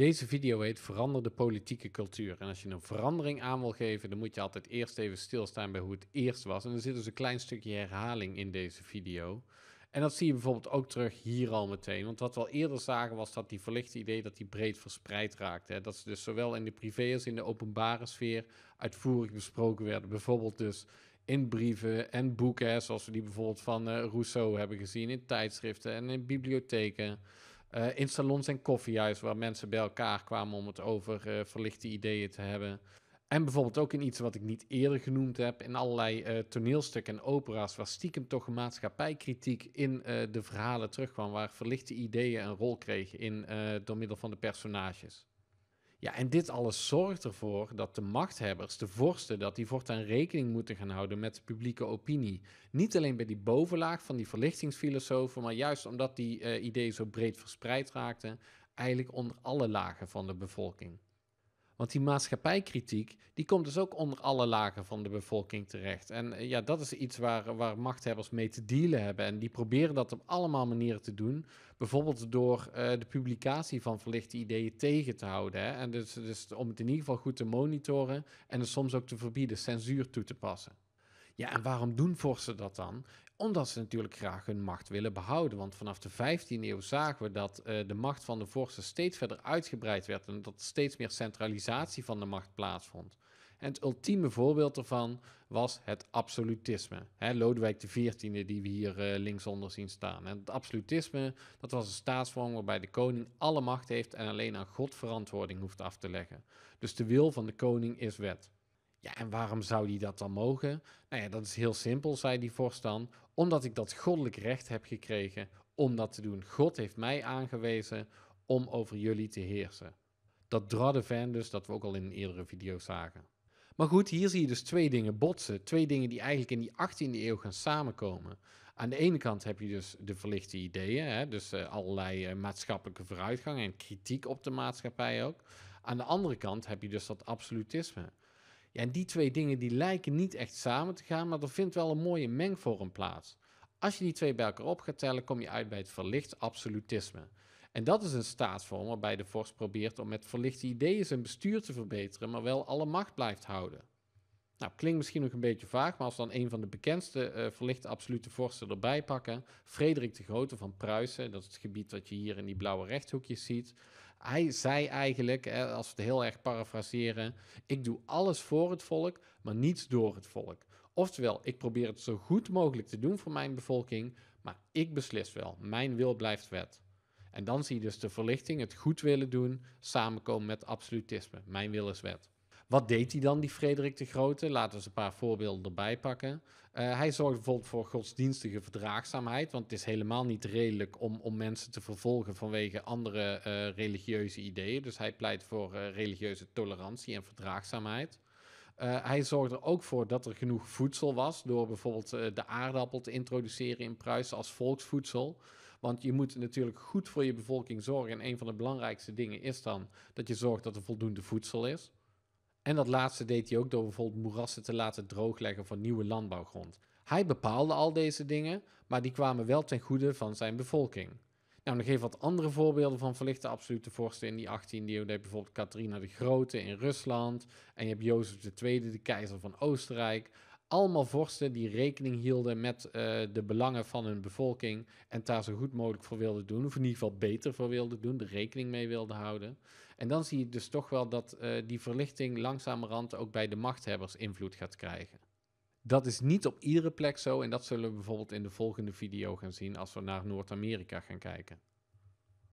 Deze video heet Verander de politieke cultuur. En als je een verandering aan wil geven, dan moet je altijd eerst even stilstaan bij hoe het eerst was. En er zit dus een klein stukje herhaling in deze video. En dat zie je bijvoorbeeld ook terug hier al meteen. Want wat we al eerder zagen was dat die verlichte idee dat die breed verspreid raakte. Dat ze dus zowel in de privé als in de openbare sfeer uitvoerig besproken werden. Bijvoorbeeld dus in brieven en boeken, zoals we die bijvoorbeeld van eh, Rousseau hebben gezien, in tijdschriften en in bibliotheken. Uh, in salons en koffiehuis waar mensen bij elkaar kwamen om het over eh, verlichte ideeën te hebben. En bijvoorbeeld ook in iets wat ik niet eerder genoemd heb, in allerlei eh, toneelstukken en opera's, waar stiekem toch een maatschappijkritiek in de verhalen terugkwam, waar verlichte ideeën een rol kregen in, door middel van de personages. Ja, en dit alles zorgt ervoor dat de machthebbers, de vorsten, dat die voortaan rekening moeten gaan houden met de publieke opinie. Niet alleen bij die bovenlaag van die verlichtingsfilosofen, maar juist omdat die eh, ideeën zo breed verspreid raakten, eigenlijk onder alle lagen van de bevolking. Want die maatschappijkritiek, die komt dus ook onder alle lagen van de bevolking terecht. En eh, ja, dat is iets waar, waar machthebbers mee te dealen hebben. En die proberen dat op allemaal manieren te doen. Bijvoorbeeld door eh, de publicatie van verlichte ideeën tegen te houden. Hè? En dus, dus om het in ieder geval goed te monitoren en soms ook te verbieden, censuur toe te passen. Ja, en waarom doen vorsten dat dan? Omdat ze natuurlijk graag hun macht willen behouden. Want vanaf de 15e eeuw zagen we dat eh, de macht van de vorsten steeds verder uitgebreid werd. En dat steeds meer centralisatie van de macht plaatsvond. En het ultieme voorbeeld daarvan was het absolutisme. Hè, Lodewijk XIV, die we hier eh, linksonder zien staan. En het absolutisme, dat was een staatsvorm waarbij de koning alle macht heeft en alleen aan God verantwoording hoeft af te leggen. Dus de wil van de koning is wet. Ja, en waarom zou die dat dan mogen? Nou ja, dat is heel simpel, zei die vorst dan. Omdat ik dat goddelijk recht heb gekregen om dat te doen. God heeft mij aangewezen om over jullie te heersen. Dat dradde van dus, dat we ook al in een eerdere video zagen. Maar goed, hier zie je dus twee dingen botsen. Twee dingen die eigenlijk in die 18e eeuw gaan samenkomen. Aan de ene kant heb je dus de verlichte ideeën, hè? dus eh, allerlei eh, maatschappelijke vooruitgang en kritiek op de maatschappij ook. Aan de andere kant heb je dus dat absolutisme. Ja, en die twee dingen die lijken niet echt samen te gaan, maar er vindt wel een mooie mengvorm plaats. Als je die twee bij elkaar op gaat tellen, kom je uit bij het verlicht absolutisme. En dat is een staatsvorm waarbij de vorst probeert om met verlichte ideeën zijn bestuur te verbeteren, maar wel alle macht blijft houden. Nou, klinkt misschien nog een beetje vaag, maar als dan een van de bekendste uh, verlichte absolute vorsten erbij pakken, Frederik de Grote van Pruisen, dat is het gebied wat je hier in die blauwe rechthoekjes ziet, hij zei eigenlijk, als we het heel erg parafraseren, ik doe alles voor het volk, maar niets door het volk. Oftewel, ik probeer het zo goed mogelijk te doen voor mijn bevolking, maar ik beslis wel. Mijn wil blijft wet. En dan zie je dus de verlichting, het goed willen doen, samenkomen met absolutisme. Mijn wil is wet. Wat deed hij dan, die Frederik de Grote? Laten we eens een paar voorbeelden erbij pakken. Eh, hij zorgde bijvoorbeeld voor godsdienstige verdraagzaamheid, want het is helemaal niet redelijk om, om mensen te vervolgen vanwege andere eh, religieuze ideeën. Dus hij pleit voor eh, religieuze tolerantie en verdraagzaamheid. hij zorgde er ook voor dat er genoeg voedsel was, door bijvoorbeeld de aardappel te introduceren in Pruisen als volksvoedsel. Want je moet natuurlijk goed voor je bevolking zorgen. En een van de belangrijkste dingen is dan dat je zorgt dat er voldoende voedsel is. En dat laatste deed hij ook door bijvoorbeeld moerassen te laten droogleggen voor nieuwe landbouwgrond. Hij bepaalde al deze dingen, maar die kwamen wel ten goede van zijn bevolking. Nou, geef ik wat andere voorbeelden van verlichte absolute vorsten in die 18e eeuw. Je hebt bijvoorbeeld Catharina de Grote in Rusland. En je hebt Jozef II, de keizer van Oostenrijk allemaal vorsten die rekening hielden met eh, de belangen van hun bevolking en daar zo goed mogelijk voor wilden doen, of in ieder geval beter voor wilden doen, de rekening mee wilden houden. En dan zie je dus toch wel dat eh, die verlichting langzamerhand ook bij de machthebbers invloed gaat krijgen. Dat is niet op iedere plek zo en dat zullen we bijvoorbeeld in de volgende video gaan zien als we naar Noord-Amerika gaan kijken.